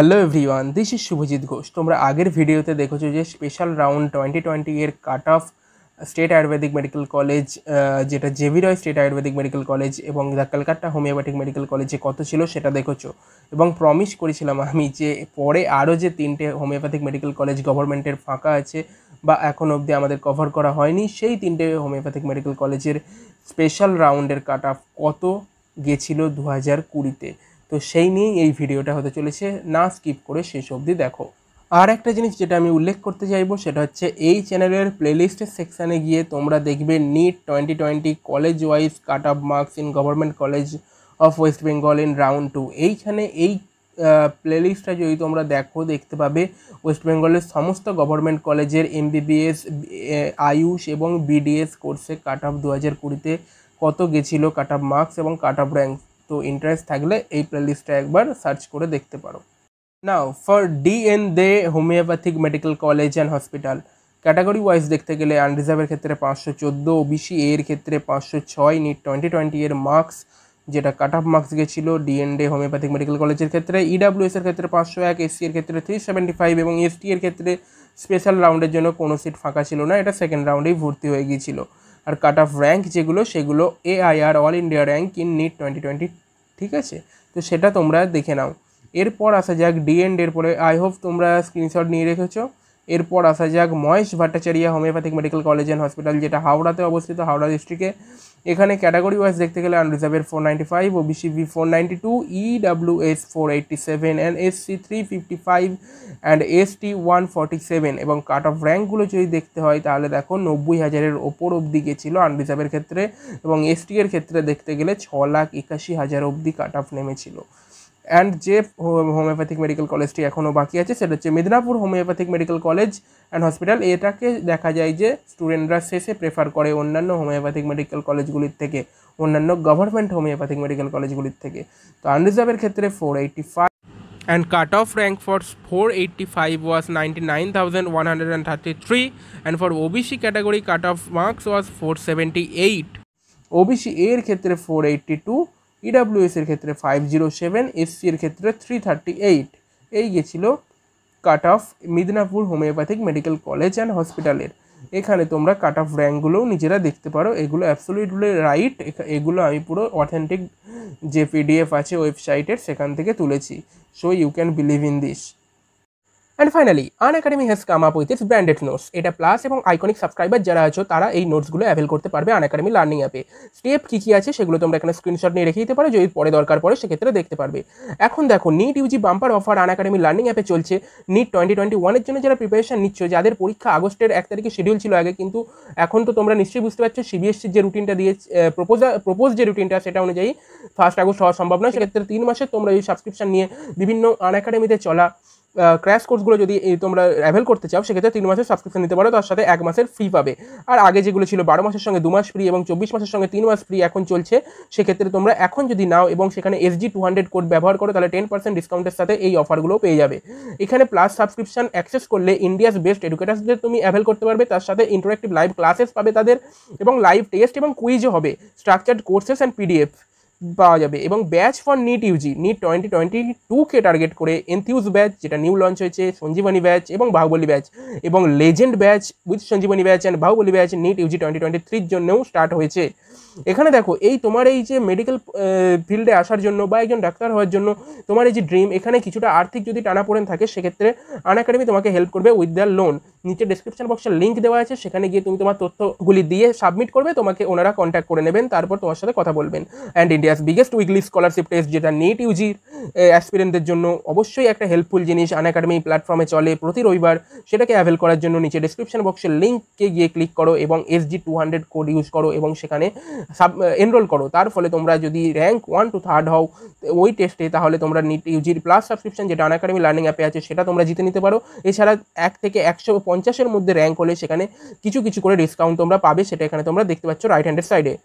hello everyone this is Shubhajit Ghosh তোমরা আগের ভিডিওতে দেখেছো যে স্পেশাল রাউন্ড টোয়েন্টি টোয়েন্টি এর cut off state ayurvedic medical college যেটা J B Roy state ayurvedic medical college এবং দ্য কলকাতা হোমিওপ্যাথিক মেডিকেল কলেজে কত ছিল সেটা দেখেছো এবং প্রমিস করেছিলাম আমি যে পরে আরও যে তিনটে হোমিওপ্যাথিক মেডিকেল কলেজ গভর্নমেন্টের ফাঁকা আছে বা এখন অবধি আমাদের কভার করা হয়নি সেই তিনটে হোমিওপ্যাথিক মেডিকেল কলেজের স্পেশাল রাউন্ডের কাট অফ কত গেছিলো দু হাজার কুড়িতে তো সেই নিয়েই এই ভিডিওটা হতে চলেছে না স্কিপ করে শেষ অবধি দেখো আর একটা জিনিস যেটা আমি উল্লেখ করতে চাইবো সেটা হচ্ছে এই চ্যানেলের প্লেলিস্টের সেকশানে গিয়ে তোমরা দেখবে NEET twenty twenty college wise cut up marks in government college of West Bengal in round two এইখানে এই প্লেলিস্টটা যদি তোমরা দেখো দেখতে পাবে ওয়েস্ট বেঙ্গলের সমস্ত গভর্নমেন্ট কলেজের এমবিবিএস আয়ুষ এবং বিডিএস কোর্সে কাট অফ দু হাজার কুড়িতে কত গেছিলো কাট অফ মার্কস এবং কাট অফ র্যাঙ্ক তো ইন্টারেস্ট থাকলে এই প্লেলিস্টটা একবার সার্চ করে দেখতে পারো now for D N De homeopathic medical college and hospital category wise দেখতে গেলে আনরিজার্ভের ক্ষেত্রে পাঁচশো চোদ্দো ওবিসি এর ক্ষেত্রে পাঁচশো ছয় নিট টোয়েন্টি টোয়েন্টি এর মার্কস যেটা কাট অফ মার্কস গেছিল ডে হোমিওপ্যাথিক মেডিকেল কলেজের ক্ষেত্রে ইডাব্লিউএস e এর ক্ষেত্রে পাঁচশো এক এসসি এর ক্ষেত্রে থ্রি সেভেন্টি ফাইভ এবং এসটি এর ক্ষেত্রে স্পেশাল রাউন্ডের জন্য কোনো সিট ফাঁকা ছিল না এটা সেকেন্ড রাউন্ডেই ভর্তি হয়ে গিয়েছিল আর কাট অফ র্যাঙ্ক যেগুলো সেগুলো AIR all India rank in NEET twenty twenty ঠিক আছে তো সেটা তোমরা দেখে নাও এরপর আসা যাক ডিএন্ড এর পরে আই হোপ তোমরা স্ক্রিনশট নিয়ে রেখেছো এরপর আসা যাক Mahesh Bhattacharya homeopathic medical college and hospital যেটা হাওড়াতে অবস্থিত হাওড়া ডিস্ট্রিক্টে এখানে ক্যাটাগরি ওয়াইজ দেখতে গেলে আনরিজার্ভের ফোর নাইনটি ফাইভ ও B C B four ninety two EWS four eighty seven and S C three fifty five and S T one forty seven এবং কাট অফ র্যাঙ্কগুলো যদি দেখতে হয় তাহলে দেখো নব্বই হাজারের ওপর অবধি গেছিলো আনরিজার্ভের ক্ষেত্রে এবং এস টি এর ক্ষেত্রে দেখতে গেলে ছ লাখ একাশি হাজার অবধি কাট অফ নেমেছিল অ্যান্ড যে হোমিওপ্যাথিক মেডিকেল কলেজটি এখনও বাকি আছে সেটা হচ্ছে Medinipur homeopathic medical college and hospital এটাকে দেখা যায় যে স্টুডেন্টরা শেষে প্রেফার করে অন্যান্য হোমিওপ্যাথিক মেডিকেল কলেজগুলির থেকে অন্যান্য গভর্নমেন্ট হোমিওপ্যাথিক মেডিকেল কলেজগুলির থেকে তো আনরিজার্ভের ক্ষেত্রে four eighty five ninety nine thousand one hundred and thirty three and for OBC category cut off marks was four seventy eight OBC এর ক্ষেত্রে ফোর টু ইডাব্লিউএস e এর ক্ষেত্রে ফাইভ জিরো সেভেন এসসি এর ক্ষেত্রে three thirty eight এই গেছিল cut off Midnapore homeopathic medical college and হসপিটালের এখানে তোমরা কাট অফ র্যাঙ্কগুলোও নিজেরা দেখতে পারো এগুলো অ্যাবসোলিউটলি রাইট এগুলো আমি পুরো অথেন্টিক যে পিডিএফ আছে ওয়েবসাইটের সেখান থেকে তুলেছি so you can believe in this and finally Unacademy has come up with its branded notes এটা প্লাস এবং আইকনিক সাবস্ক্রাইবার যারা আছো তারা এই নোটসগুলো অ্যাভেল করতে পারবে আন একাডেমি লার্নিং অ্যাপে স্টেপ কী কী আছে সেগুলো তোমরা এখানে স্ক্রিনশট নিয়ে রেখে দিতে পারো যদি পরে দরকার পড়ে সেক্ষেত্রে দেখতে পারবে এখন দেখো NEET UG bumper offer Unacademy learning অ্যাপে চলছে নিট টোয়েন্টি টোয়েন্টি ওয়ানের জন্য যারা প্রিপারেশন নিচ্ছ যাদের পরীক্ষা আগস্টের এক তারিখে শিডিউল ছিল আগে কিন্তু এখন তো তোমরা নিশ্চয়ই বুঝতে পারছো সিবিএসসির e যে রুটিনটা দিয়ে প্রোপোজা প্রোপোজ যে রুটিনটা সেটা অনুযায়ী ফার্স্ট আগস্ট হওয়া সম্ভব নয় সেক্ষেত্রে তিন মাসে তোমরা এই সাবস্ক্রিপশন নিয়ে বিভিন্ন আন একাডেমিতে চলা ক্র্যাশ কোর্সগুলো যদি তোমরা অ্যাভেল করতে চাও সেক্ষেত্রে তিন মাসের সাবস্ক্রিপশন নিতে পারো তার সাথে এক মাসের ফ্রি পাবে আর আগে যেগুলো ছিল বারো মাসের সঙ্গে দু মাস ফ্রি এবং চব্বিশ মাসের সঙ্গে তিন মাস ফ্রি এখন চলছে সেক্ষেত্রে তোমরা এখন যদি নাও এবং সেখানে এসজি টু হান্ড্রেড কোড ব্যবহার করো তাহলে টেন পার্সেন্ট ডিসকাউন্টের সাথে এই অফারগুলো পেয়ে যাবে এখানে প্লাস সাবস্ক্রিপশন অ্যাক্সেস করলে ইন্ডিয়াস বেস্ট এডুকেটার্সদের তুমি অ্যাভেল করতে পারবে তার সাথে ইন্টারেক্টিভ লাইভ ক্লাসেস পাবে তাদের এবং লাইভ টেস্ট এবং কুইজও হবে স্ট্রাকচার্ড কোর্সেস অ্যান্ড পিডিএফ পাওয়া যাবে এবং batch for NEET UG NEET twenty twenty টুকে টার্গেট করে এনথিউজ ব্যাচ যেটা নিউ লঞ্চ হয়েছে সঞ্জীবনী ব্যাচ এবং বাহুবলী ব্যাচ এবং legend batch with Sanjeevani batch and Baahubali batch NEET UG twenty twenty থ্রির জন্যও স্টার্ট হয়েছে এখানে দেখো এই তোমার এই যে মেডিকেল ফিল্ডে আসার জন্য বা একজন ডাক্তার হওয়ার জন্য তোমার এই যে ড্রিম এখানে কিছুটা আর্থিক যদি টানা পড়েন থাকে সেক্ষেত্রে আন একাডেমি তোমাকে হেল্প করবে উইথ দ্য লোন নিচে ডিসক্রিপশন বক্সে লিঙ্ক দেওয়া আছে সেখানে গিয়ে তুমি তোমার তথ্যগুলি দিয়ে সাবমিট করবে তোমাকে ওনারা কন্ট্যাক্ট করে নেবেন তারপর তোমার সাথে কথা বলবেন and India's biggest weekly scholarship test যেটা নেট ইউজির অ্যাসপিরেন্টদের জন্য অবশ্যই একটা হেল্পফুল জিনিস আন একাডেমি প্ল্যাটফর্মে চলে প্রতি রবিবার সেটাকে অ্যাভেল করার জন্য নিচে ডিসক্রিপশন বক্সের লিঙ্ককে গিয়ে ক্লিক করো এবং S G two hundred code use করো এবং সেখানে সাব এনরোল করো তার ফলে তোমরা যদি র্যাঙ্ক ওয়ান টু থার্ড হও ওই টেস্টে তাহলে তোমরা নিট ইউজির প্লাস সাবস্ক্রিপশন যেটা আন একাডেমি লার্নিং অ্যাপে আছে সেটা তোমরা জিতে নিতে পারো এছাড়া এক থেকে একশো পঞ্চাশের মধ্যে র্যাঙ্ক হলে সেখানে কিছু কিছু করে ডিসকাউন্ট তোমরা পাবে সেটা এখানে তোমরা দেখতে পাচ্ছ রাইট হ্যান্ডের সাইডে